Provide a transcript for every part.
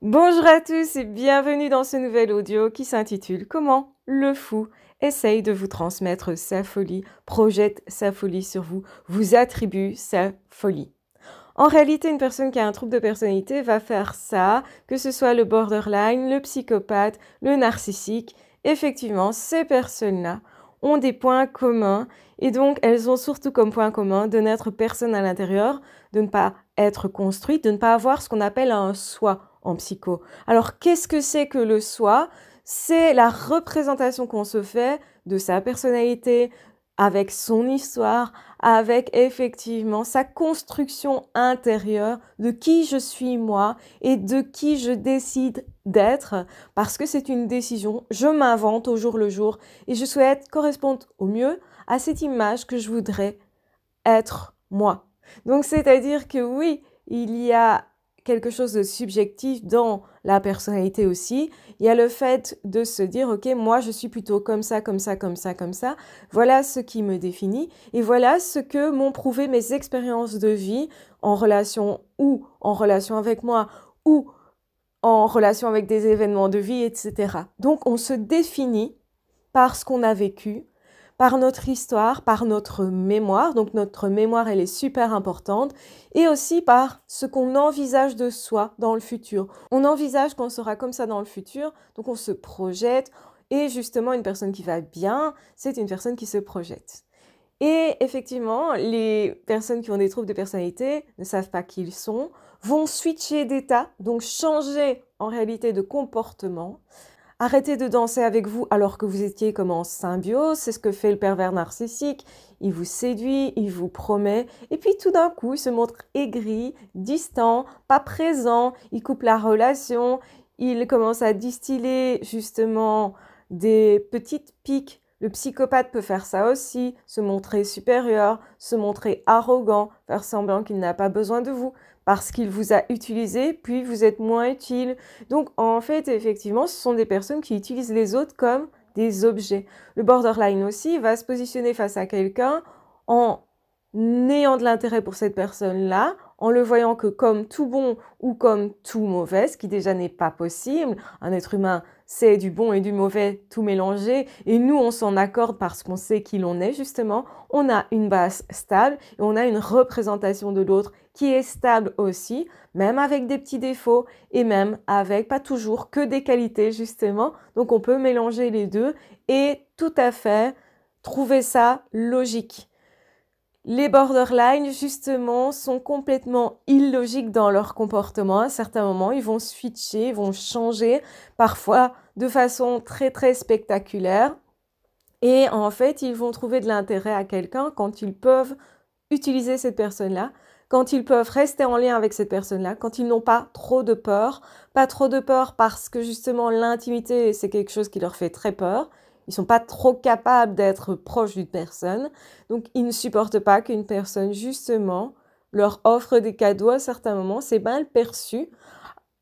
Bonjour à tous et bienvenue dans ce nouvel audio qui s'intitule Comment le fou essaye de vous transmettre sa folie, projette sa folie sur vous, vous attribue sa folie. En réalité, une personne qui a un trouble de personnalité va faire ça, que ce soit le borderline, le psychopathe, le narcissique. Effectivement, ces personnes-là ont des points communs et donc elles ont surtout comme point commun de n'être personne à l'intérieur, de ne pas être construite, de ne pas avoir ce qu'on appelle un soi en psycho. Alors qu'est-ce que c'est que le soi C'est la représentation qu'on se fait de sa personnalité, avec son histoire, avec effectivement sa construction intérieure de qui je suis moi et de qui je décide d'être, parce que c'est une décision, je m'invente au jour le jour et je souhaite correspondre au mieux à cette image que je voudrais être moi. Donc c'est-à-dire que oui, il y a quelque chose de subjectif dans la personnalité aussi. Il y a le fait de se dire, ok, moi je suis plutôt comme ça, comme ça, comme ça, comme ça. Voilà ce qui me définit et voilà ce que m'ont prouvé mes expériences de vie en relation ou en relation avec moi ou en relation avec des événements de vie, etc. Donc on se définit par ce qu'on a vécu, par notre histoire, par notre mémoire. Donc notre mémoire, elle est super importante. Et aussi par ce qu'on envisage de soi dans le futur. On envisage qu'on sera comme ça dans le futur, donc on se projette. Et justement, une personne qui va bien, c'est une personne qui se projette. Et effectivement, les personnes qui ont des troubles de personnalité ne savent pas qui ils sont, vont switcher d'état, donc changer en réalité de comportement, Arrêtez de danser avec vous alors que vous étiez comme en symbiose, c'est ce que fait le pervers narcissique. Il vous séduit, il vous promet, et puis tout d'un coup, il se montre aigri, distant, pas présent, il coupe la relation, il commence à distiller justement des petites piques. Le psychopathe peut faire ça aussi, se montrer supérieur, se montrer arrogant, faire semblant qu'il n'a pas besoin de vous parce qu'il vous a utilisé, puis vous êtes moins utile. Donc en fait, effectivement, ce sont des personnes qui utilisent les autres comme des objets. Le borderline aussi va se positionner face à quelqu'un en ayant de l'intérêt pour cette personne-là, en le voyant que comme tout bon ou comme tout mauvais, ce qui déjà n'est pas possible. Un être humain c'est du bon et du mauvais tout mélanger, et nous on s'en accorde parce qu'on sait qui l'on est justement, on a une base stable et on a une représentation de l'autre qui est stable aussi, même avec des petits défauts et même avec pas toujours que des qualités justement, donc on peut mélanger les deux et tout à fait trouver ça logique. Les borderlines, justement, sont complètement illogiques dans leur comportement. À certains moments, ils vont switcher, ils vont changer, parfois de façon très, très spectaculaire. Et en fait, ils vont trouver de l'intérêt à quelqu'un quand ils peuvent utiliser cette personne-là, quand ils peuvent rester en lien avec cette personne-là, quand ils n'ont pas trop de peur. Pas trop de peur parce que justement, l'intimité, c'est quelque chose qui leur fait très peur. Ils sont pas trop capables d'être proches d'une personne. Donc, ils ne supportent pas qu'une personne, justement, leur offre des cadeaux à certains moments. C'est mal perçu.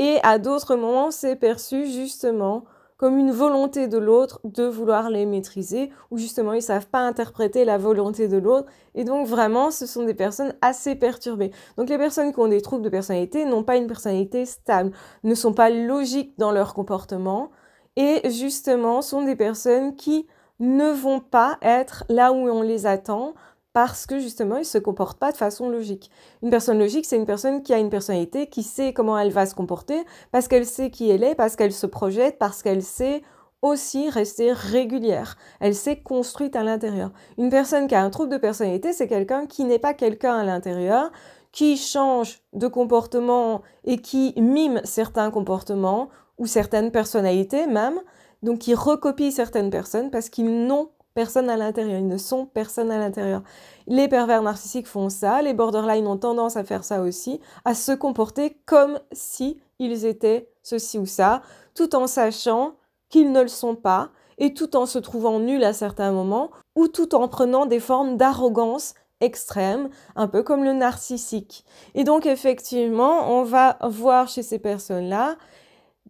Et à d'autres moments, c'est perçu, justement, comme une volonté de l'autre de vouloir les maîtriser, ou justement ils ne savent pas interpréter la volonté de l'autre, et donc vraiment ce sont des personnes assez perturbées. Donc les personnes qui ont des troubles de personnalité n'ont pas une personnalité stable, ne sont pas logiques dans leur comportement, et justement sont des personnes qui ne vont pas être là où on les attend parce que justement ils ne se comportent pas de façon logique. Une personne logique, c'est une personne qui a une personnalité, qui sait comment elle va se comporter, parce qu'elle sait qui elle est, parce qu'elle se projette, parce qu'elle sait aussi rester régulière. Elle s'est construite à l'intérieur. Une personne qui a un trouble de personnalité, c'est quelqu'un qui n'est pas quelqu'un à l'intérieur, qui change de comportement et qui mime certains comportements ou certaines personnalités même, donc qui recopient certaines personnes parce qu'ils n'ont personne à l'intérieur, ils ne sont personne à l'intérieur. Les pervers narcissiques font ça, les borderline ont tendance à faire ça aussi, à se comporter comme si ils étaient ceci ou ça, tout en sachant qu'ils ne le sont pas, et tout en se trouvant nuls à certains moments, ou tout en prenant des formes d'arrogance extrême, un peu comme le narcissique. Et donc effectivement, on va voir chez ces personnes-là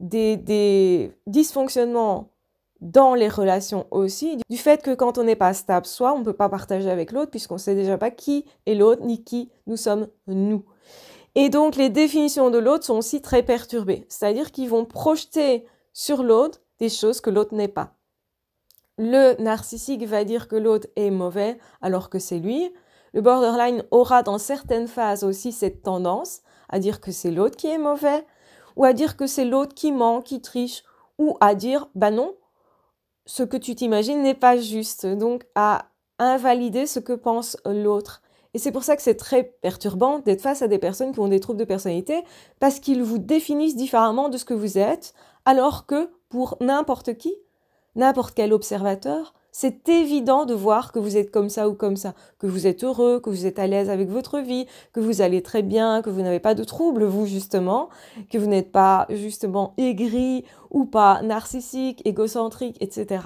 des, dysfonctionnements dans les relations aussi, du fait que quand on n'est pas stable soi, on ne peut pas partager avec l'autre puisqu'on ne sait déjà pas qui est l'autre ni qui nous sommes nous. Et donc les définitions de l'autre sont aussi très perturbées, c'est-à-dire qu'ils vont projeter sur l'autre des choses que l'autre n'est pas. Le narcissique va dire que l'autre est mauvais alors que c'est lui. Le borderline aura dans certaines phases aussi cette tendance à dire que c'est l'autre qui est mauvais ou à dire que c'est l'autre qui ment, qui triche, ou à dire bah non, ce que tu t'imagines n'est pas juste, donc à invalider ce que pense l'autre. Et c'est pour ça que c'est très perturbant d'être face à des personnes qui ont des troubles de personnalité, parce qu'ils vous définissent différemment de ce que vous êtes, alors que pour n'importe qui, n'importe quel observateur, c'est évident de voir que vous êtes comme ça ou comme ça, que vous êtes heureux, que vous êtes à l'aise avec votre vie, que vous allez très bien, que vous n'avez pas de troubles, vous justement, que vous n'êtes pas justement aigri ou pas narcissique, égocentrique, etc.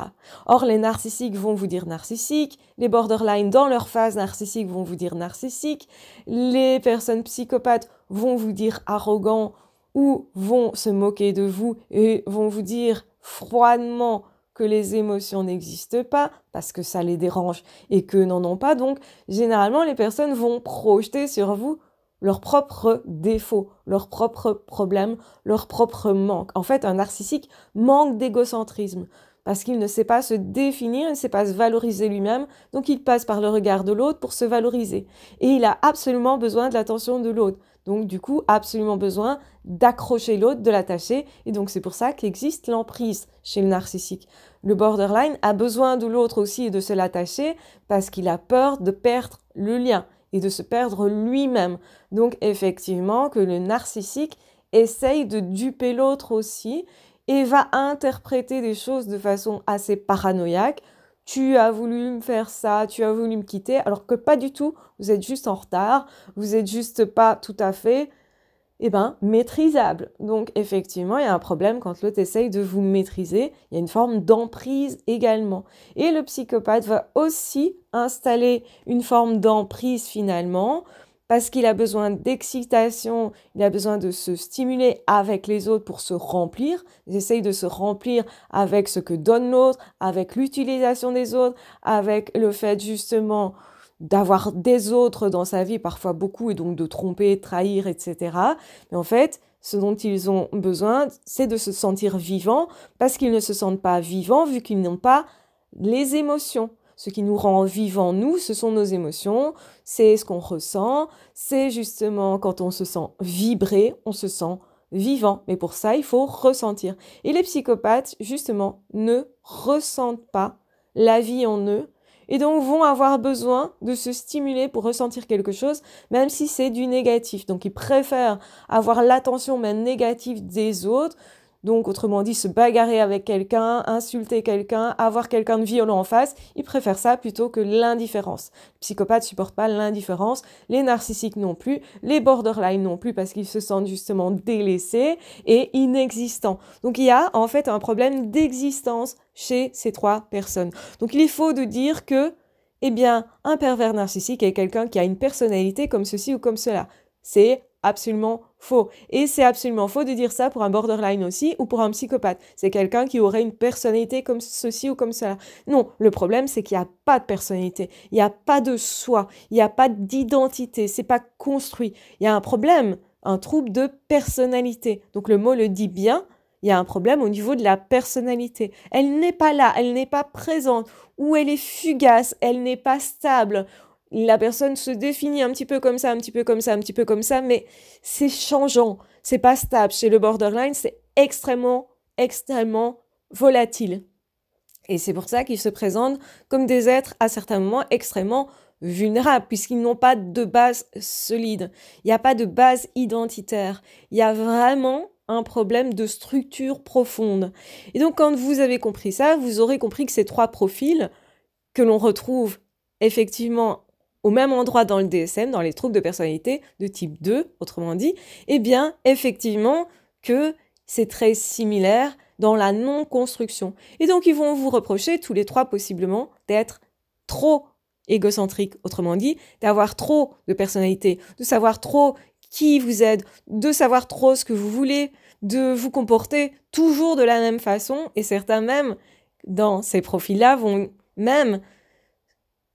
Or, les narcissiques vont vous dire narcissique, les borderline dans leur phase narcissique vont vous dire narcissique, les personnes psychopathes vont vous dire arrogant ou vont se moquer de vous et vont vous dire froidement que les émotions n'existent pas parce que ça les dérange et que n'en ont pas. Donc, généralement, les personnes vont projeter sur vous leurs propres défauts, leurs propres problèmes, leurs propres manques. En fait, un narcissique manque d'égocentrisme parce qu'il ne sait pas se définir, il ne sait pas se valoriser lui-même, donc il passe par le regard de l'autre pour se valoriser. Et il a absolument besoin de l'attention de l'autre. Donc du coup, absolument besoin d'accrocher l'autre, de l'attacher. Et donc c'est pour ça qu'existe l'emprise chez le narcissique. Le borderline a besoin de l'autre aussi et de se l'attacher parce qu'il a peur de perdre le lien et de se perdre lui-même. Donc effectivement que le narcissique essaye de duper l'autre aussi et va interpréter des choses de façon assez paranoïaque tu as voulu me faire ça, tu as voulu me quitter, alors que pas du tout, vous êtes juste en retard, vous êtes juste pas tout à fait, eh ben, maîtrisable. Donc effectivement, il y a un problème quand l'autre essaye de vous maîtriser, il y a une forme d'emprise également. Et le psychopathe va aussi installer une forme d'emprise finalement parce qu'il a besoin d'excitation, il a besoin de se stimuler avec les autres pour se remplir. essaye de se remplir avec ce que donne l'autre, avec l'utilisation des autres, avec le fait justement d'avoir des autres dans sa vie, parfois beaucoup, et donc de tromper, trahir, etc. Mais en fait, ce dont ils ont besoin, c'est de se sentir vivant, parce qu'ils ne se sentent pas vivants vu qu'ils n'ont pas les émotions. Ce qui nous rend vivants, nous, ce sont nos émotions, c'est ce qu'on ressent, c'est justement quand on se sent vibrer, on se sent vivant. Mais pour ça, il faut ressentir. Et les psychopathes, justement, ne ressentent pas la vie en eux et donc vont avoir besoin de se stimuler pour ressentir quelque chose, même si c'est du négatif. Donc ils préfèrent avoir l'attention même négative des autres donc, autrement dit, se bagarrer avec quelqu'un, insulter quelqu'un, avoir quelqu'un de violent en face, ils préfèrent ça plutôt que l'indifférence. Les psychopathes supportent pas l'indifférence, les narcissiques non plus, les borderline non plus parce qu'ils se sentent justement délaissés et inexistants. Donc, il y a en fait un problème d'existence chez ces trois personnes. Donc, il faut de dire que, eh bien, un pervers narcissique est quelqu'un qui a une personnalité comme ceci ou comme cela. C'est absolument faux. Et c'est absolument faux de dire ça pour un borderline aussi ou pour un psychopathe. C'est quelqu'un qui aurait une personnalité comme ceci ou comme cela. Non, le problème c'est qu'il n'y a pas de personnalité, il n'y a pas de soi, il n'y a pas d'identité, c'est pas construit. Il y a un problème, un trouble de personnalité. Donc le mot le dit bien, il y a un problème au niveau de la personnalité. Elle n'est pas là, elle n'est pas présente, ou elle est fugace, elle n'est pas stable, la personne se définit un petit peu comme ça, un petit peu comme ça, un petit peu comme ça, mais c'est changeant, c'est pas stable. Chez le borderline, c'est extrêmement, extrêmement volatile. Et c'est pour ça qu'ils se présentent comme des êtres à certains moments extrêmement vulnérables, puisqu'ils n'ont pas de base solide. Il n'y a pas de base identitaire. Il y a vraiment un problème de structure profonde. Et donc quand vous avez compris ça, vous aurez compris que ces trois profils que l'on retrouve effectivement au même endroit dans le DSM, dans les troubles de personnalité de type 2, autrement dit, eh bien, effectivement, que c'est très similaire dans la non-construction. Et donc, ils vont vous reprocher, tous les trois possiblement, d'être trop égocentrique, autrement dit, d'avoir trop de personnalité, de savoir trop qui vous aide, de savoir trop ce que vous voulez, de vous comporter toujours de la même façon, et certains même, dans ces profils-là, vont même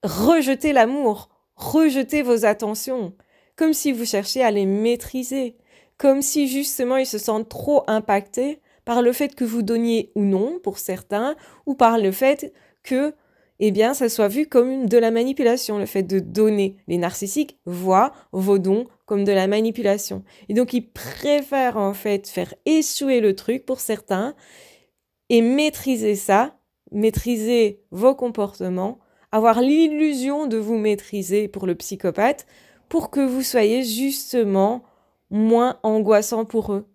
rejeter l'amour, rejetez vos attentions, comme si vous cherchiez à les maîtriser, comme si justement ils se sentent trop impactés par le fait que vous donniez ou non pour certains, ou par le fait que, eh bien, ça soit vu comme de la manipulation, le fait de donner. Les narcissiques voient vos dons comme de la manipulation. Et donc, ils préfèrent en fait faire échouer le truc pour certains et maîtriser ça, maîtriser vos comportements avoir l'illusion de vous maîtriser pour le psychopathe, pour que vous soyez justement moins angoissant pour eux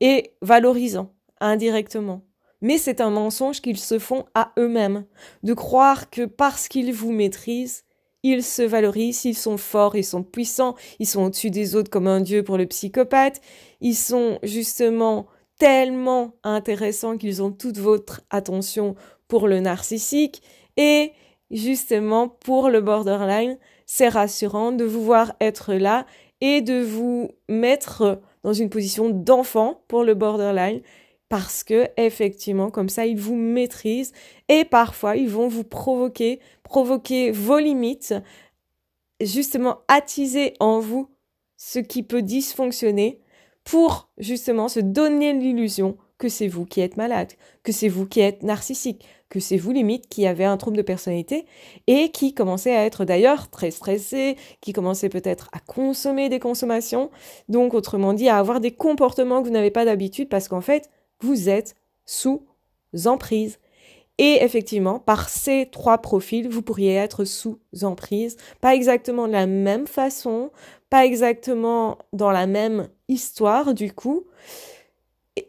et valorisant indirectement. Mais c'est un mensonge qu'ils se font à eux-mêmes, de croire que parce qu'ils vous maîtrisent, ils se valorisent, ils sont forts, ils sont puissants, ils sont au-dessus des autres comme un dieu pour le psychopathe, ils sont justement tellement intéressants qu'ils ont toute votre attention pour le narcissique, et justement pour le borderline, c'est rassurant de vous voir être là et de vous mettre dans une position d'enfant pour le borderline parce que effectivement comme ça ils vous maîtrisent et parfois ils vont vous provoquer, provoquer vos limites, justement attiser en vous ce qui peut dysfonctionner pour justement se donner l'illusion que c'est vous qui êtes malade, que c'est vous qui êtes narcissique, que c'est vous limite qui avez un trouble de personnalité et qui commencez à être d'ailleurs très stressé, qui commencez peut-être à consommer des consommations, donc autrement dit à avoir des comportements que vous n'avez pas d'habitude parce qu'en fait, vous êtes sous emprise. Et effectivement, par ces trois profils, vous pourriez être sous emprise, pas exactement de la même façon, pas exactement dans la même histoire du coup,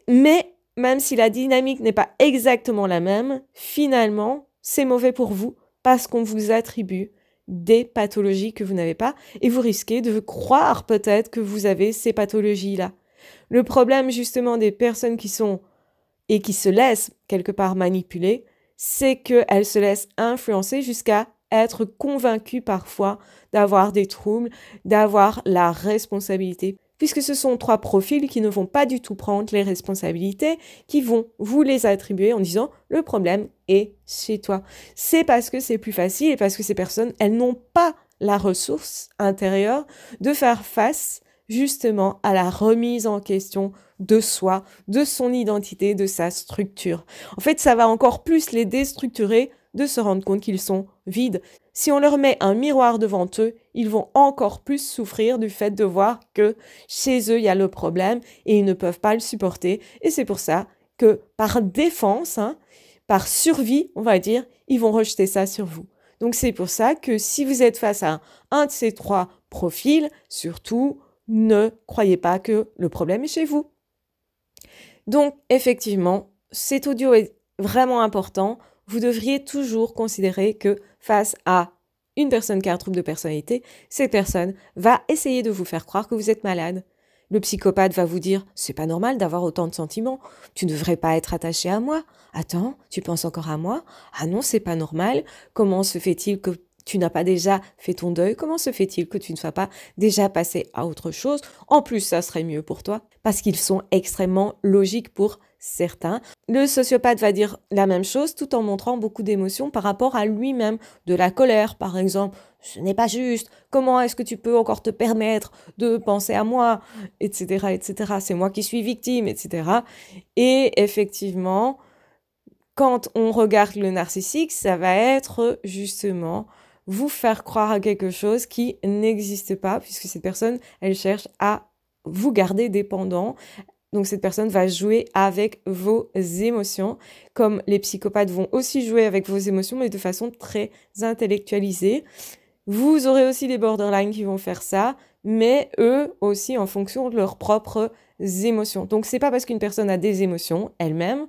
mais même si la dynamique n'est pas exactement la même, finalement, c'est mauvais pour vous parce qu'on vous attribue des pathologies que vous n'avez pas et vous risquez de croire peut-être que vous avez ces pathologies-là. Le problème justement des personnes qui sont et qui se laissent quelque part manipuler, c'est qu'elles se laissent influencer jusqu'à être convaincues parfois d'avoir des troubles, d'avoir la responsabilité puisque ce sont trois profils qui ne vont pas du tout prendre les responsabilités, qui vont vous les attribuer en disant le problème est chez toi. C'est parce que c'est plus facile et parce que ces personnes, elles n'ont pas la ressource intérieure de faire face justement à la remise en question de soi, de son identité, de sa structure. En fait, ça va encore plus les déstructurer de se rendre compte qu'ils sont vides. Si on leur met un miroir devant eux, ils vont encore plus souffrir du fait de voir que chez eux, il y a le problème et ils ne peuvent pas le supporter. Et c'est pour ça que par défense, hein, par survie, on va dire, ils vont rejeter ça sur vous. Donc c'est pour ça que si vous êtes face à un de ces trois profils, surtout, ne croyez pas que le problème est chez vous. Donc effectivement, cet audio est vraiment important vous devriez toujours considérer que face à une personne qui a un trouble de personnalité, cette personne va essayer de vous faire croire que vous êtes malade. Le psychopathe va vous dire C'est pas normal d'avoir autant de sentiments. Tu ne devrais pas être attaché à moi. Attends, tu penses encore à moi Ah non, c'est pas normal. Comment se fait-il que tu n'as pas déjà fait ton deuil Comment se fait-il que tu ne sois pas déjà passé à autre chose En plus, ça serait mieux pour toi. Parce qu'ils sont extrêmement logiques pour certain. Le sociopathe va dire la même chose tout en montrant beaucoup d'émotions par rapport à lui-même, de la colère par exemple, ce n'est pas juste, comment est-ce que tu peux encore te permettre de penser à moi, etc., etc., c'est moi qui suis victime, etc. Et effectivement, quand on regarde le narcissique, ça va être justement vous faire croire à quelque chose qui n'existe pas, puisque cette personne, elle cherche à vous garder dépendant, donc cette personne va jouer avec vos émotions, comme les psychopathes vont aussi jouer avec vos émotions, mais de façon très intellectualisée. Vous aurez aussi des borderlines qui vont faire ça, mais eux aussi en fonction de leurs propres émotions. Donc c'est pas parce qu'une personne a des émotions elle-même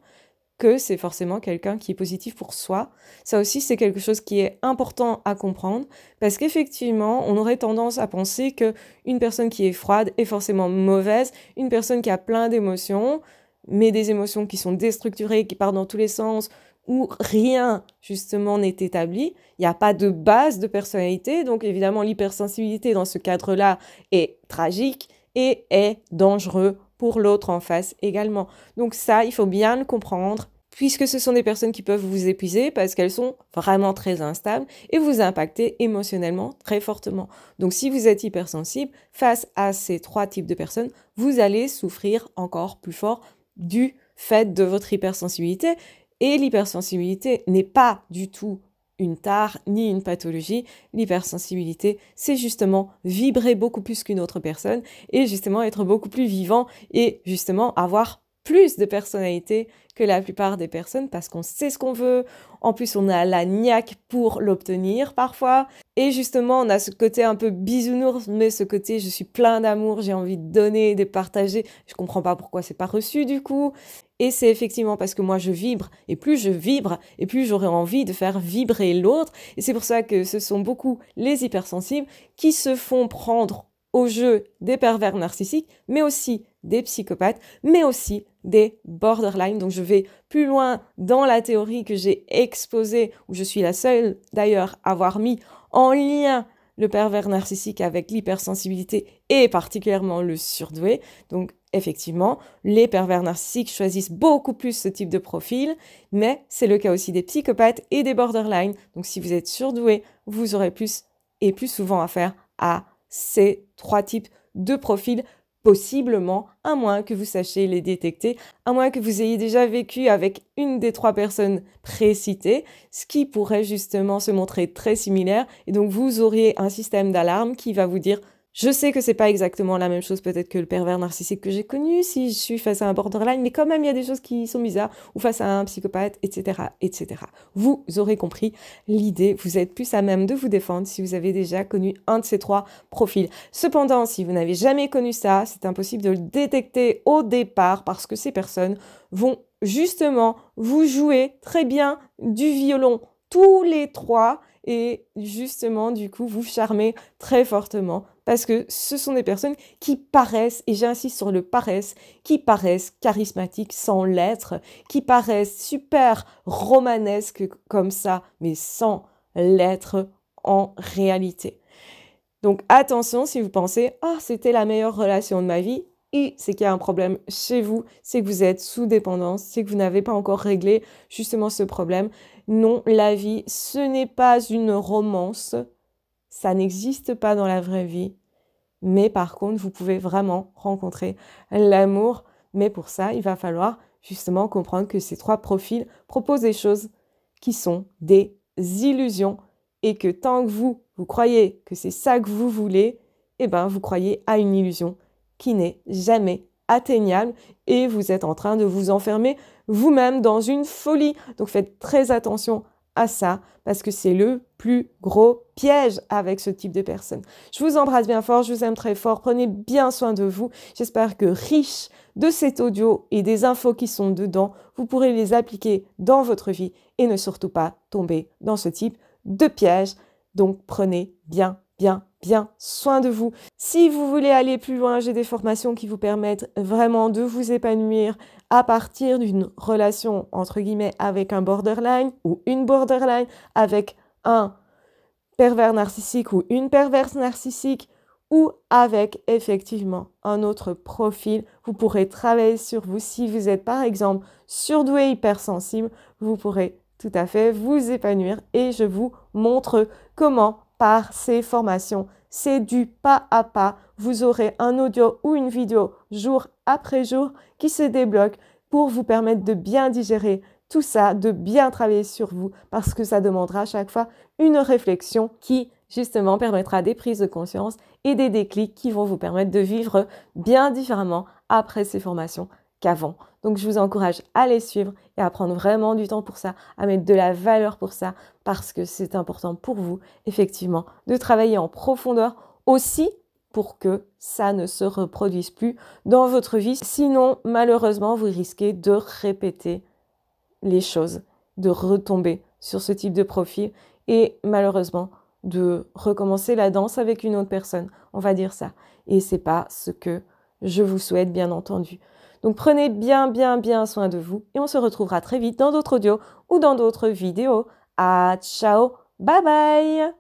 que c'est forcément quelqu'un qui est positif pour soi. Ça aussi, c'est quelque chose qui est important à comprendre parce qu'effectivement, on aurait tendance à penser que une personne qui est froide est forcément mauvaise, une personne qui a plein d'émotions, mais des émotions qui sont déstructurées, qui partent dans tous les sens, où rien justement n'est établi, il n'y a pas de base de personnalité, donc évidemment l'hypersensibilité dans ce cadre-là est tragique et est dangereux pour l'autre en face également. Donc ça, il faut bien le comprendre puisque ce sont des personnes qui peuvent vous épuiser parce qu'elles sont vraiment très instables et vous impacter émotionnellement très fortement. Donc si vous êtes hypersensible, face à ces trois types de personnes, vous allez souffrir encore plus fort du fait de votre hypersensibilité. Et l'hypersensibilité n'est pas du tout une tare ni une pathologie. L'hypersensibilité, c'est justement vibrer beaucoup plus qu'une autre personne et justement être beaucoup plus vivant et justement avoir plus de personnalité que la plupart des personnes parce qu'on sait ce qu'on veut. En plus, on a la niaque pour l'obtenir parfois. Et justement, on a ce côté un peu bisounours, mais ce côté je suis plein d'amour, j'ai envie de donner, de partager. Je comprends pas pourquoi c'est pas reçu du coup. Et c'est effectivement parce que moi je vibre, et plus je vibre, et plus j'aurai envie de faire vibrer l'autre. Et c'est pour ça que ce sont beaucoup les hypersensibles qui se font prendre au jeu des pervers narcissiques, mais aussi des psychopathes, mais aussi des borderline. Donc je vais plus loin dans la théorie que j'ai exposée, où je suis la seule d'ailleurs à avoir mis en lien le pervers narcissique avec l'hypersensibilité et particulièrement le surdoué. Donc effectivement, les pervers narcissiques choisissent beaucoup plus ce type de profil, mais c'est le cas aussi des psychopathes et des borderline. Donc si vous êtes surdoué, vous aurez plus et plus souvent affaire à ces trois types de profils possiblement, à moins que vous sachiez les détecter, à moins que vous ayez déjà vécu avec une des trois personnes précitées, ce qui pourrait justement se montrer très similaire, et donc vous auriez un système d'alarme qui va vous dire je sais que c'est pas exactement la même chose peut-être que le pervers narcissique que j'ai connu, si je suis face à un borderline, mais quand même il y a des choses qui sont bizarres, ou face à un psychopathe, etc., etc. Vous aurez compris l'idée, vous êtes plus à même de vous défendre si vous avez déjà connu un de ces trois profils. Cependant, si vous n'avez jamais connu ça, c'est impossible de le détecter au départ parce que ces personnes vont justement vous jouer très bien du violon tous les trois et justement du coup vous charmer très fortement parce que ce sont des personnes qui paraissent, et j'insiste sur le paraissent, qui paraissent charismatiques sans l'être, qui paraissent super romanesques comme ça, mais sans l'être en réalité. Donc attention si vous pensez ah c'était la meilleure relation de ma vie, et c'est qu'il y a un problème chez vous, c'est que vous êtes sous dépendance, c'est que vous n'avez pas encore réglé justement ce problème. Non, la vie, ce n'est pas une romance, ça n'existe pas dans la vraie vie. Mais par contre, vous pouvez vraiment rencontrer l'amour. Mais pour ça, il va falloir justement comprendre que ces trois profils proposent des choses qui sont des illusions et que tant que vous, vous croyez que c'est ça que vous voulez, eh ben, vous croyez à une illusion qui n'est jamais atteignable et vous êtes en train de vous enfermer vous-même dans une folie. Donc faites très attention à ça parce que c'est le plus gros piège avec ce type de personnes. Je vous embrasse bien fort, je vous aime très fort, prenez bien soin de vous. J'espère que riche de cet audio et des infos qui sont dedans, vous pourrez les appliquer dans votre vie et ne surtout pas tomber dans ce type de piège. Donc prenez bien, bien bien soin de vous. Si vous voulez aller plus loin, j'ai des formations qui vous permettent vraiment de vous épanouir à partir d'une relation entre guillemets avec un borderline ou une borderline, avec un pervers narcissique ou une perverse narcissique ou avec effectivement un autre profil. Vous pourrez travailler sur vous. Si vous êtes par exemple surdoué hypersensible, vous pourrez tout à fait vous épanouir et je vous montre comment par ces formations. C'est du pas à pas. Vous aurez un audio ou une vidéo jour après jour qui se débloque pour vous permettre de bien digérer tout ça, de bien travailler sur vous, parce que ça demandera à chaque fois une réflexion qui, justement, permettra des prises de conscience et des déclics qui vont vous permettre de vivre bien différemment après ces formations, qu'avant. Donc je vous encourage à les suivre et à prendre vraiment du temps pour ça, à mettre de la valeur pour ça, parce que c'est important pour vous, effectivement, de travailler en profondeur aussi pour que ça ne se reproduise plus dans votre vie. Sinon, malheureusement, vous risquez de répéter les choses, de retomber sur ce type de profil et malheureusement de recommencer la danse avec une autre personne. On va dire ça. Et c'est pas ce que je vous souhaite, bien entendu. Donc prenez bien, bien, bien soin de vous et on se retrouvera très vite dans d'autres audios ou dans d'autres vidéos. À ah, ciao, bye bye